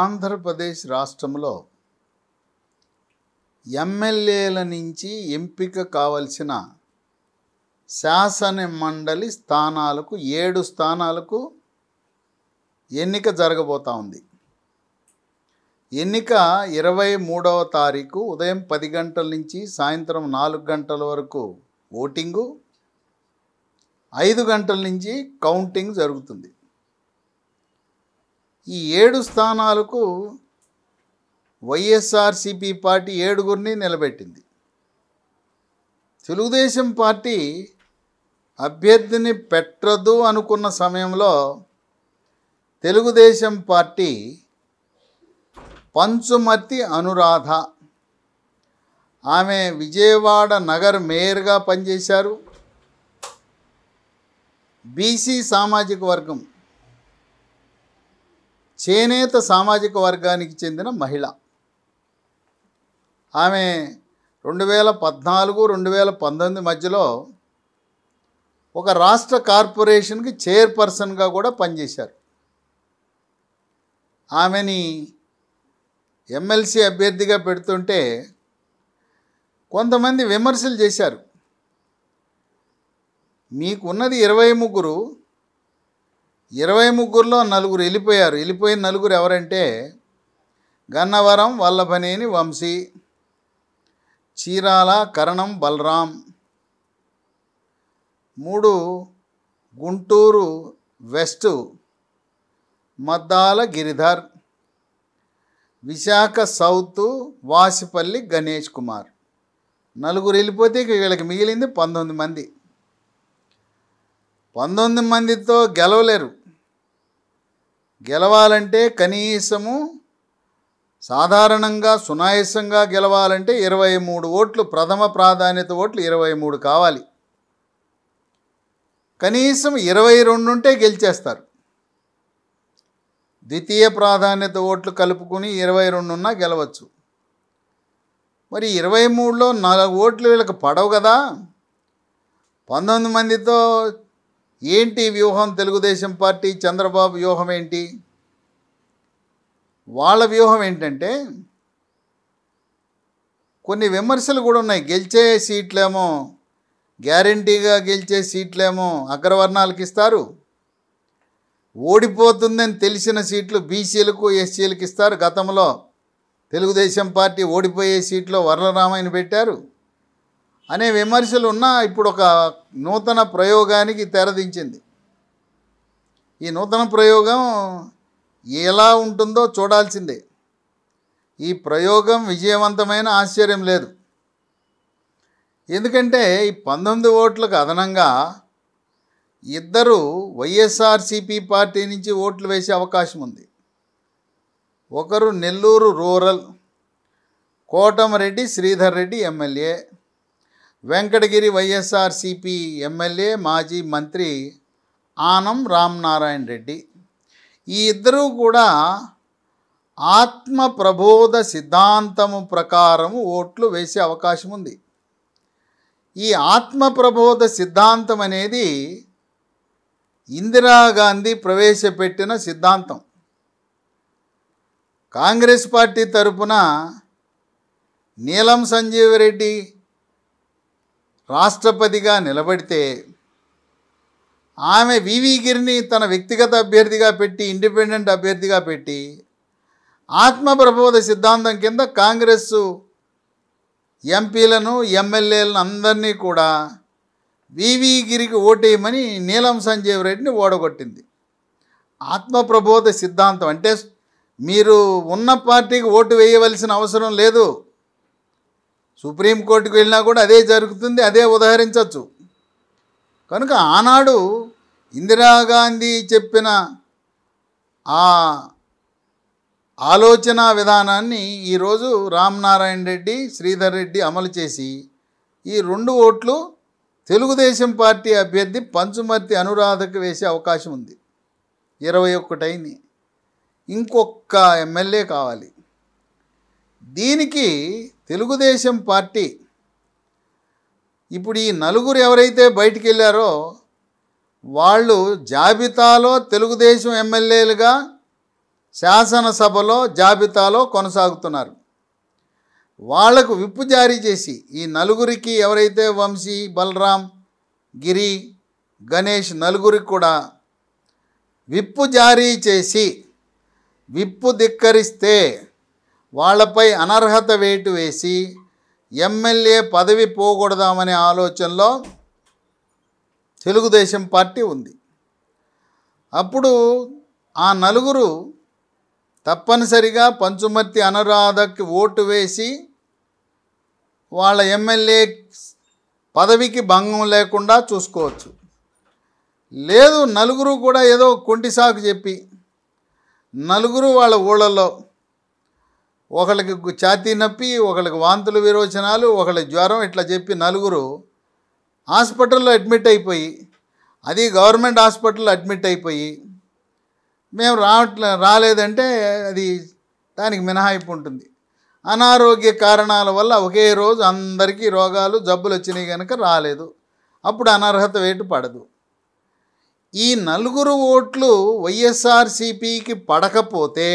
ఆంధ్రప్రదేశ్ రాష్ట్రంలో ఎమ్మెల్యేల నుంచి ఎంపిక కావలసిన శాసన మండలి స్థానాలకు ఏడు స్థానాలకు ఎన్నిక జరగబోతూ ఉంది ఎన్నిక ఇరవై మూడవ తారీఖు ఉదయం పది గంటల నుంచి సాయంత్రం నాలుగు గంటల వరకు ఓటింగు ఐదు గంటల నుంచి కౌంటింగ్ జరుగుతుంది ఈ ఏడు స్థానాలకు వైఎస్ఆర్సిపి పార్టీ ఏడుగురిని నిలబెట్టింది తెలుగుదేశం పార్టీ అభ్యర్థిని పెట్టదు అనుకున్న సమయంలో తెలుగుదేశం పార్టీ పంచుమతి అనురాధ ఆమె విజయవాడ నగర్ మేయర్గా పనిచేశారు బీసీ సామాజిక వర్గం చేనేత సామాజిక వర్గానికి చెందిన మహిళ ఆమె రెండు వేల పద్నాలుగు రెండు వేల పంతొమ్మిది మధ్యలో ఒక రాష్ట్ర కార్పొరేషన్కి చైర్పర్సన్గా కూడా పనిచేశారు ఆమెని ఎమ్మెల్సీ అభ్యర్థిగా పెడుతుంటే కొంతమంది విమర్శలు చేశారు మీకున్నది ఇరవై ముగ్గురు ఇరవై ముగ్గురులో నలుగురు వెళ్ళిపోయారు వెళ్ళిపోయిన నలుగురు ఎవరంటే గన్నవరం వల్లభనేని వంశీ చీరాల కరణం బలరాం మూడు గుంటూరు వెస్ట్ మద్దాల గిరిధర్ విశాఖ సౌత్ వాసిపల్లి గణేష్ కుమార్ నలుగురు వెళ్ళిపోతే వీళ్ళకి మిగిలింది పంతొమ్మిది మంది పంతొమ్మిది మందితో గెలవలేరు గెలవాలంటే కనీసము సాధారణంగా సునాయసంగా గెలవాలంటే ఇరవై మూడు ఓట్లు ప్రథమ ప్రాధాన్యత ఓట్లు ఇరవై మూడు కావాలి కనీసం ఇరవై రెండు ఉంటే గెలిచేస్తారు ద్వితీయ ప్రాధాన్యత ఓట్లు కలుపుకుని ఇరవై ఉన్నా గెలవచ్చు మరి ఇరవై మూడులో నాలుగు ఓట్లు వీళ్ళకి పడవు కదా పంతొమ్మిది మందితో ఏంటి వ్యూహం తెలుగుదేశం పార్టీ చంద్రబాబు వ్యూహం ఏంటి వాళ్ళ వ్యూహం ఏంటంటే కొన్ని విమర్శలు కూడా ఉన్నాయి గెలిచే సీట్లేమో గ్యారంటీగా గెలిచే సీట్లేమో అగ్రవర్ణాలకు ఇస్తారు ఓడిపోతుందని తెలిసిన సీట్లు బీసీలకు ఎస్సీలకు ఇస్తారు గతంలో తెలుగుదేశం పార్టీ ఓడిపోయే సీట్లో వరలరామాయణ పెట్టారు అనే విమర్శలు ఉన్నా ఇప్పుడు ఒక నూతన ప్రయోగానికి తెరదించింది ఈ నూతన ప్రయోగం ఎలా ఉంటుందో చూడాల్సిందే ఈ ప్రయోగం విజయవంతమైన ఆశ్చర్యం లేదు ఎందుకంటే ఈ పంతొమ్మిది ఓట్లకు అదనంగా ఇద్దరు వైఎస్ఆర్సిపి పార్టీ నుంచి ఓట్లు వేసే అవకాశం ఉంది ఒకరు Nellore rural Kotamreddy Sridhar Reddy MLA Venkatagiri YSRCP MLA మాజీ మంత్రి ఆనం రామ్నారాయణ రెడ్డి ఈ ఇద్దరూ కూడా ఆత్మ ప్రబోధ సిద్ధాంతము ప్రకారము ఓట్లు వేసే అవకాశం ఉంది ఈ ఆత్మ ప్రబోధ సిద్ధాంతం అనేది ఇందిరాగాంధీ ప్రవేశపెట్టిన సిద్ధాంతం కాంగ్రెస్ పార్టీ తరపున నీలం సంజీవ్ రెడ్డి రాష్ట్రపతిగా నిలబడితే ఆమె వివి గిరిని తన వ్యక్తిగత అభ్యర్థిగా పెట్టి ఇండిపెండెంట్ అభ్యర్థిగా పెట్టి ఆత్మప్రబోధ సిద్ధాంతం కింద కాంగ్రెస్ ఎంపీలను ఎమ్మెల్యేలను అందరినీ కూడా వివి గిరికి ఓటేయమని నీలం సంజీవ్ రెడ్డిని ఓడగొట్టింది ఆత్మప్రబోధ సిద్ధాంతం అంటే మీరు ఉన్న పార్టీకి ఓటు వేయవలసిన అవసరం లేదు సుప్రీంకోర్టుకు వెళ్ళినా కూడా అదే జరుగుతుంది అదే ఉదహరించవచ్చు కనుక ఆనాడు ఇందిరాగాంధీ చెప్పిన ఆ ఆలోచన విధానాన్ని ఈరోజు నారాయణ రెడ్డి శ్రీధర్ రెడ్డి అమలు చేసి ఈ రెండు ఓట్లు తెలుగుదేశం పార్టీ అభ్యర్థి పంచుమర్తి అనురాధకు వేసే అవకాశం ఉంది ఇరవై ఒక్కటైంది ఇంకొక ఎమ్మెల్యే కావాలి దీనికి తెలుగుదేశం పార్టీ ఇప్పుడు ఈ నలుగురు ఎవరైతే బయటికి వెళ్ళారో వాళ్ళు జాబితాలో తెలుగుదేశం ఎమ్మెల్యేలుగా శాసనసభలో జాబితాలో కొనసాగుతున్నారు వాళ్లకు విప్పు జారీ చేసి ఈ నలుగురికి ఎవరైతే వంశీ బలరాం గిరి గణేష్ నలుగురికి కూడా విప్పు జారీ చేసి విప్పు ధిక్కరిస్తే వాళ్లపై అనర్హత వేటు వేసి ఎమ్మెల్యే పదవి పోకూడదామనే ఆలోచనలో తెలుగుదేశం పార్టీ ఉంది అప్పుడు ఆ నలుగురు తప్పనిసరిగా పంచుమర్తి అనురాధకి ఓటు వేసి వాళ్ళ ఎమ్మెల్యే పదవికి భంగం లేకుండా చూసుకోవచ్చు లేదు నలుగురు కూడా ఏదో కొంటి సాకు చెప్పి నలుగురు వాళ్ళ ఊళ్ళలో ఒకళ్ళకి ఛాతీ నొప్పి ఒకళ్ళకి వాంతులు విరోచనాలు ఒకళ్ళ జ్వరం ఇట్లా చెప్పి నలుగురు హాస్పిటల్లో అడ్మిట్ అయిపోయి అది గవర్నమెంట్ హాస్పిటల్లో అడ్మిట్ అయిపోయి మేము రావట్లే రాలేదంటే అది దానికి మినహాయింపు ఉంటుంది అనారోగ్య కారణాల వల్ల ఒకే రోజు అందరికీ రోగాలు జబ్బులు వచ్చినాయి కనుక రాలేదు అప్పుడు అనర్హత వేటు పడదు ఈ నలుగురు ఓట్లు వైఎస్ఆర్సిపికి పడకపోతే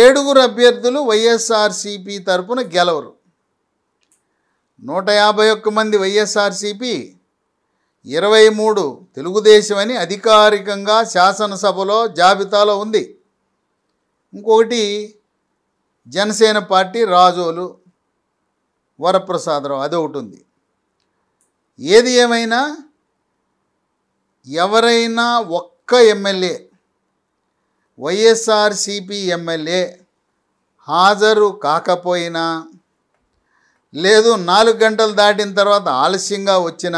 ఏడుగురు అభ్యర్థులు వైఎస్ఆర్సీపీ తరపున గెలవరు నూట యాభై ఒక్క మంది వైఎస్ఆర్సీపీ ఇరవై మూడు తెలుగుదేశం అని అధికారికంగా శాసనసభలో జాబితాలో ఉంది ఇంకొకటి జనసేన పార్టీ రాజోలు వరప్రసాదరావు అది ఒకటి ఉంది ఏది ఏమైనా ఎవరైనా ఒక్క ఎమ్మెల్యే వైఎస్ఆర్సిపి ఎమ్మెల్యే హాజరు కాకపోయినా లేదు నాలుగు గంటలు దాటిన తర్వాత ఆలస్యంగా వచ్చిన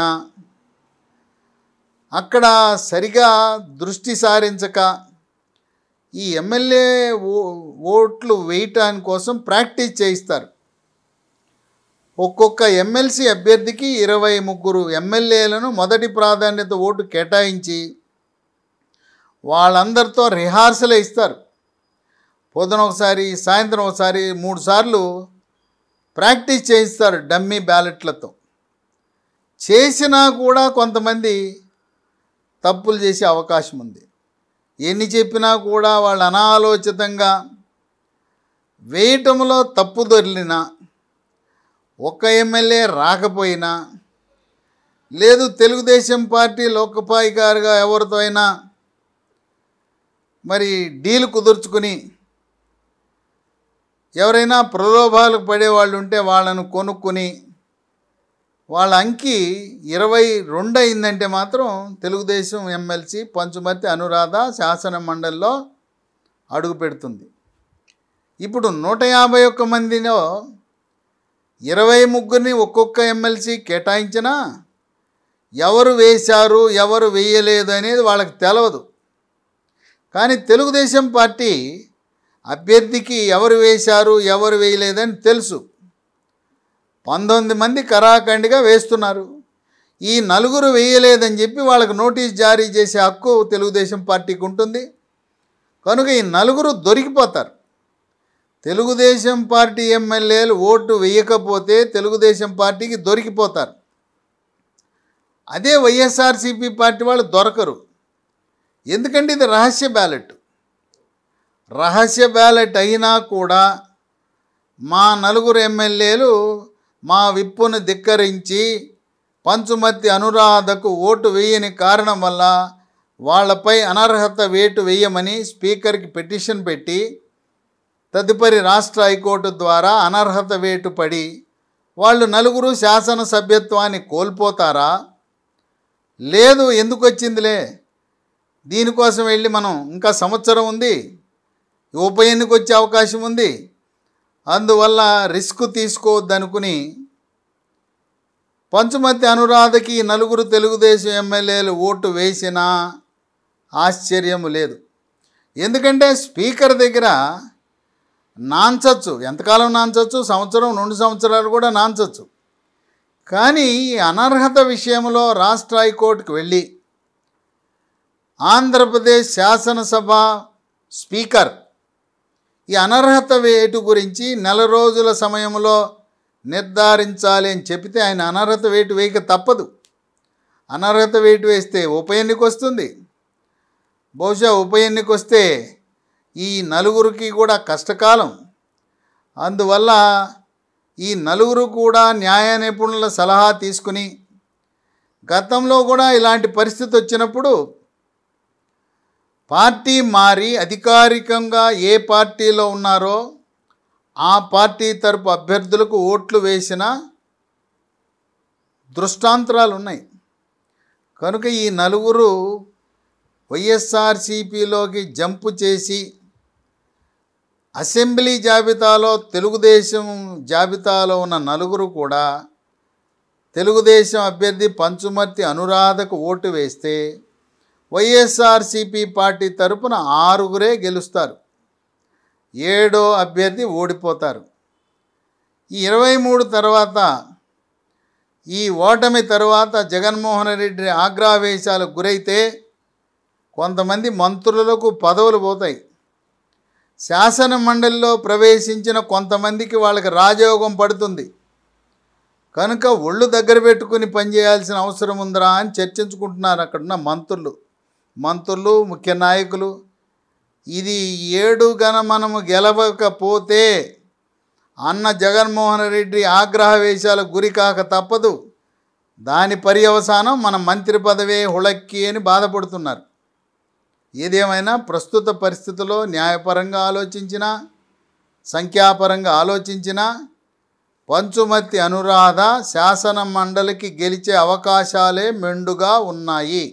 అక్కడ సరిగా దృష్టి సారించక ఈ ఎమ్మెల్యే ఓట్లు వేయటాని కోసం ప్రాక్టీస్ చేయిస్తారు ఒక్కొక్క ఎమ్మెల్సీ అభ్యర్థికి ఇరవై ముగ్గురు ఎమ్మెల్యేలను మొదటి ప్రాధాన్యత ఓటు కేటాయించి వాళ్ళందరితో రిహార్సలే ఇస్తారు పొద్దున ఒకసారి సాయంత్రం ఒకసారి మూడు సార్లు ప్రాక్టీస్ చేయిస్తారు డమ్మీ బ్యాలెట్లతో చేసినా కూడా కొంతమంది తప్పులు చేసే అవకాశం ఉంది ఎన్ని చెప్పినా కూడా వాళ్ళు అనాలోచితంగా వేయటంలో తప్పు దొరిలినా ఒక్క ఎమ్మెల్యే రాకపోయినా లేదు తెలుగుదేశం పార్టీ లోకపాయికారుగా ఎవరితో అయినా మరి డీల్ కుదుర్చుకుని ఎవరైనా ప్రలోభాలకు పడేవాళ్ళు ఉంటే వాళ్ళను కొనుక్కొని వాళ్ళ అంకి ఇరవై రెండు అయిందంటే మాత్రం తెలుగుదేశం ఎమ్మెల్సీ పంచుమర్తి అనురాధ శాసన మండలిలో అడుగు పెడుతుంది ఇప్పుడు నూట యాభై ఒక్క మందిలో ఇరవై ముగ్గురిని ఒక్కొక్క ఎమ్మెల్సీ కేటాయించినా ఎవరు వేశారు ఎవరు వేయలేదు అనేది వాళ్ళకి తెలవదు కానీ తెలుగుదేశం పార్టీ అభ్యర్థికి ఎవరు వేశారు ఎవరు వేయలేదని తెలుసు పంతొమ్మిది మంది కరాఖండిగా వేస్తున్నారు ఈ నలుగురు వేయలేదని చెప్పి వాళ్ళకు నోటీస్ జారీ చేసే హక్కు తెలుగుదేశం పార్టీకి ఉంటుంది కనుక ఈ నలుగురు దొరికిపోతారు తెలుగుదేశం పార్టీ ఎమ్మెల్యేలు ఓటు వేయకపోతే తెలుగుదేశం పార్టీకి దొరికిపోతారు అదే వైఎస్ఆర్సీపీ పార్టీ వాళ్ళు దొరకరు ఎందుకంటే ఇది రహస్య బ్యాలెట్ రహస్య బ్యాలెట్ అయినా కూడా మా నలుగురు ఎమ్మెల్యేలు మా విప్పును ధిక్కరించి పంచుమతి అనురాధకు ఓటు వేయని కారణం వల్ల వాళ్లపై అనర్హత వేటు వేయమని స్పీకర్కి పిటిషన్ పెట్టి తదుపరి రాష్ట్ర హైకోర్టు ద్వారా అనర్హత వేటు పడి వాళ్ళు నలుగురు శాసనసభ్యత్వాన్ని కోల్పోతారా లేదు ఎందుకు వచ్చిందిలే దీనికోసం వెళ్ళి మనం ఇంకా సంవత్సరం ఉంది ఉప ఎన్నిక వచ్చే అవకాశం ఉంది అందువల్ల రిస్క్ తీసుకోవద్దనుకుని పంచుమతి అనురాధకి నలుగురు తెలుగుదేశం ఎమ్మెల్యేలు ఓటు వేసినా ఆశ్చర్యం లేదు ఎందుకంటే స్పీకర్ దగ్గర నాంచచ్చు ఎంతకాలం నాంచచ్చు సంవత్సరం రెండు సంవత్సరాలు కూడా నాంచచ్చు కానీ అనర్హత విషయంలో రాష్ట్ర హైకోర్టుకు వెళ్ళి ఆంధ్రప్రదేశ్ శాసనసభ స్పీకర్ ఈ అనర్హత వేటు గురించి నెల రోజుల సమయంలో నిర్ధారించాలి అని చెబితే ఆయన అనర్హత వేటు వేయక తప్పదు అనర్హత వేటు వేస్తే ఉప ఎన్నిక వస్తుంది బహుశా ఉప ఎన్నిక వస్తే ఈ నలుగురికి కూడా కష్టకాలం అందువల్ల ఈ నలుగురు కూడా న్యాయ నిపుణుల సలహా తీసుకుని గతంలో కూడా ఇలాంటి పరిస్థితి వచ్చినప్పుడు పార్టీ మారి అధికారికంగా ఏ పార్టీలో ఉన్నారో ఆ పార్టీ తరపు అభ్యర్థులకు ఓట్లు వేసిన దృష్టాంతరాలు ఉన్నాయి కనుక ఈ నలుగురు వైఎస్ఆర్సీపీలోకి జంపు చేసి అసెంబ్లీ జాబితాలో తెలుగుదేశం జాబితాలో ఉన్న నలుగురు కూడా తెలుగుదేశం అభ్యర్థి పంచుమర్తి అనురాధకు ఓటు వేస్తే వైఎస్ఆర్సీపీ పార్టీ తరపున ఆరుగురే గెలుస్తారు ఏడో అభ్యర్థి ఓడిపోతారు ఈ ఇరవై మూడు తర్వాత ఈ ఓటమి తరువాత జగన్మోహన్ రెడ్డి ఆగ్రావేశాలకు గురైతే కొంతమంది మంత్రులకు పదవులు పోతాయి శాసన మండలిలో ప్రవేశించిన కొంతమందికి వాళ్ళకి రాజయోగం పడుతుంది కనుక ఒళ్ళు దగ్గర పెట్టుకుని పనిచేయాల్సిన అవసరం ఉందిరా అని చర్చించుకుంటున్నారు అక్కడున్న మంత్రులు మంత్రులు ముఖ్య నాయకులు ఇది ఏడుగన మనము గెలవకపోతే అన్న జగన్మోహన్ రెడ్డి ఆగ్రహ వేషాలకు గురికాక తప్పదు దాని పర్యవసానం మన మంత్రి పదవే హుళక్కి అని బాధపడుతున్నారు ఏదేమైనా ప్రస్తుత పరిస్థితుల్లో న్యాయపరంగా ఆలోచించినా సంఖ్యాపరంగా ఆలోచించినా పంచుమతి అనురాధ శాసన మండలికి గెలిచే అవకాశాలే మెండుగా ఉన్నాయి